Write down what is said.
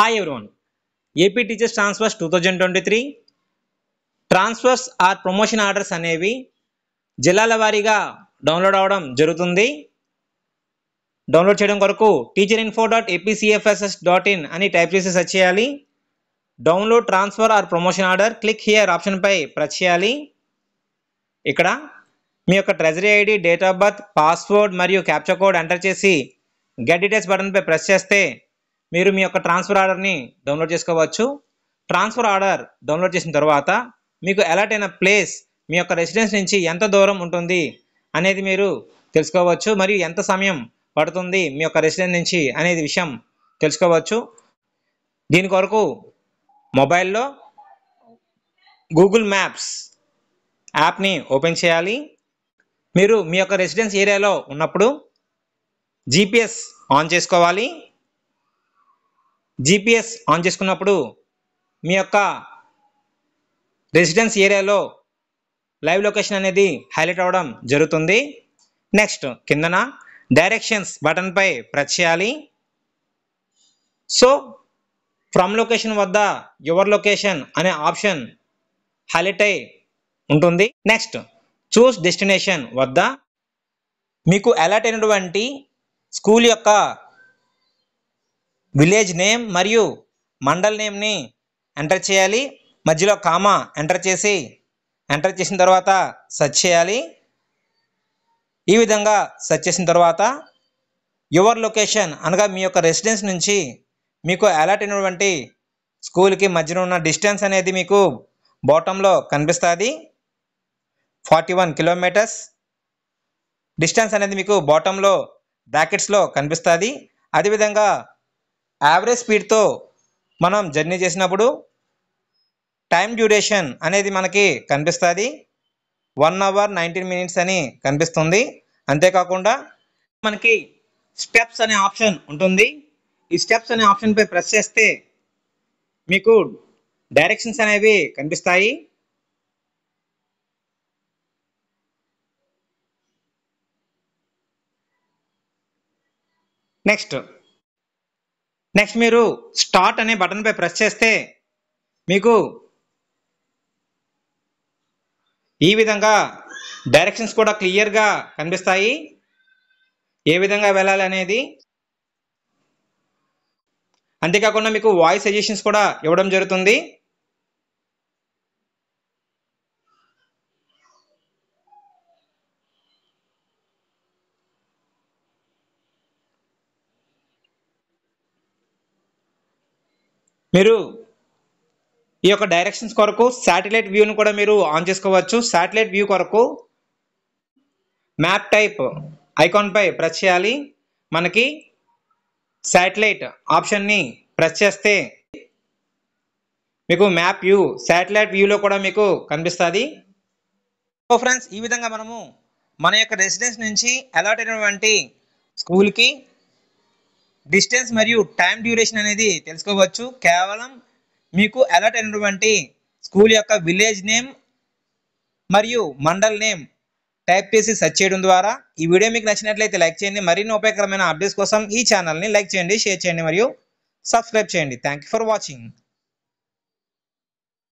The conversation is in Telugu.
hi everyone AP teachers transfers two thousand twenty three transfers or promotion orders అనేవి జిల్లాల వారీగా డౌన్లోడ్ అవ్వడం జరుగుతుంది డౌన్లోడ్ చేయడం కొరకు teacher info dot APCFSS dot in అని టైప్ చేసి సెర్చ్ చేయాలి download transfer or promotion order click here ఆప్షన్పై ప్రెస్ చేయాలి ఇక్కడ మీ యొక్క treasury ID date of birth password మరియు క్యాప్చర్ కోడ్ ఎంటర్ చేసి గెట్ డీటెయిల్స్ బటన్పై ప్రెస్ చేస్తే మీరు మీ యొక్క ట్రాన్స్ఫర్ ఆర్డర్ని డౌన్లోడ్ చేసుకోవచ్చు ట్రాన్స్ఫర్ ఆర్డర్ డౌన్లోడ్ చేసిన తర్వాత మీకు అలర్ట్ అయిన ప్లేస్ మీ యొక్క రెసిడెన్స్ నుంచి ఎంత దూరం ఉంటుంది అనేది మీరు తెలుసుకోవచ్చు మరియు ఎంత సమయం పడుతుంది మీ యొక్క రెసిడెన్స్ నుంచి అనేది విషయం తెలుసుకోవచ్చు దీని కొరకు మొబైల్లో గూగుల్ మ్యాప్స్ యాప్ని ఓపెన్ చేయాలి మీరు మీ యొక్క రెసిడెన్స్ ఏరియాలో ఉన్నప్పుడు జీపీఎస్ ఆన్ చేసుకోవాలి జీపీఎస్ ఆన్ చేసుకున్నప్పుడు మీ యొక్క రెసిడెన్స్ ఏరియాలో లైవ్ లొకేషన్ అనేది హైలైట్ అవ్వడం జరుగుతుంది నెక్స్ట్ కిందన డైరెక్షన్స్ బటన్పై ప్రెస్ చేయాలి సో ఫ్రమ్ లొకేషన్ వద్ద యువర్ లొకేషన్ అనే ఆప్షన్ హైలైట్ అయి ఉంటుంది నెక్స్ట్ చూస్ డెస్టినేషన్ వద్ద మీకు అలర్ట్ అయినటువంటి స్కూల్ యొక్క విలేజ్ నేమ్ మరియు మండల్ నేమ్ని ఎంటర్ చేయాలి మధ్యలో కామా ఎంటర్ చేసి ఎంటర్ చేసిన తర్వాత సెర్చ్ చేయాలి ఈ విధంగా సెర్చ్ చేసిన తర్వాత యువర్ లొకేషన్ అనగా మీ యొక్క రెసిడెన్స్ నుంచి మీకు అలర్ట్ అయినటువంటి స్కూల్కి మధ్యన ఉన్న డిస్టెన్స్ అనేది మీకు బాటంలో కనిపిస్తుంది ఫార్టీ వన్ కిలోమీటర్స్ డిస్టెన్స్ అనేది మీకు బాటంలో బ్రాకెట్స్లో కనిపిస్తుంది అదేవిధంగా యావరేజ్ స్పీడ్తో మనం జర్నీ చేసినప్పుడు టైం డ్యూరేషన్ అనేది మనకి కనిపిస్తుంది వన్ అవర్ నైన్టీన్ మినిట్స్ అని కనిపిస్తుంది అంతేకాకుండా మనకి స్టెప్స్ అనే ఆప్షన్ ఉంటుంది ఈ స్టెప్స్ అనే ఆప్షన్పై ప్రెస్ చేస్తే మీకు డైరెక్షన్స్ అనేవి కనిపిస్తాయి నెక్స్ట్ నెక్స్ట్ మీరు స్టార్ట్ అనే బటన్పై ప్రెస్ చేస్తే మీకు ఈ విధంగా డైరెక్షన్స్ కూడా క్లియర్గా కనిపిస్తాయి ఏ విధంగా వెళ్ళాలి అనేది అంతేకాకుండా మీకు వాయిస్ సజెషన్స్ కూడా ఇవ్వడం జరుగుతుంది మీరు ఈ యొక్క డైరెక్షన్స్ కొరకు శాటిలైట్ వ్యూను కూడా మీరు ఆన్ చేసుకోవచ్చు శాటిలైట్ వ్యూ కొరకు మ్యాప్ టైప్ ఐకాన్పై ప్రెస్ చేయాలి మనకి శాటిలైట్ ఆప్షన్ని ప్రెస్ చేస్తే మీకు మ్యాప్ వ్యూ శాటిలైట్ వ్యూలో కూడా మీకు కనిపిస్తుంది సో ఫ్రెండ్స్ ఈ విధంగా మనము మన యొక్క రెసిడెన్స్ నుంచి అలాట్ అయినటువంటి స్కూల్కి డిస్టెన్స్ మరియు టైం డ్యూరేషన్ అనేది తెలుసుకోవచ్చు కేవలం మీకు అలర్ట్ అయినటువంటి స్కూల్ యొక్క విలేజ్ నేమ్ మరియు మండల్ నేమ్ టైప్ చేసి సెర్చ్ చేయడం ద్వారా ఈ వీడియో మీకు నచ్చినట్లయితే లైక్ చేయండి మరిన్ని ఉపయోగకరమైన అప్డేట్స్ కోసం ఈ ఛానల్ని లైక్ చేయండి షేర్ చేయండి మరియు సబ్స్క్రైబ్ చేయండి థ్యాంక్ ఫర్ వాచింగ్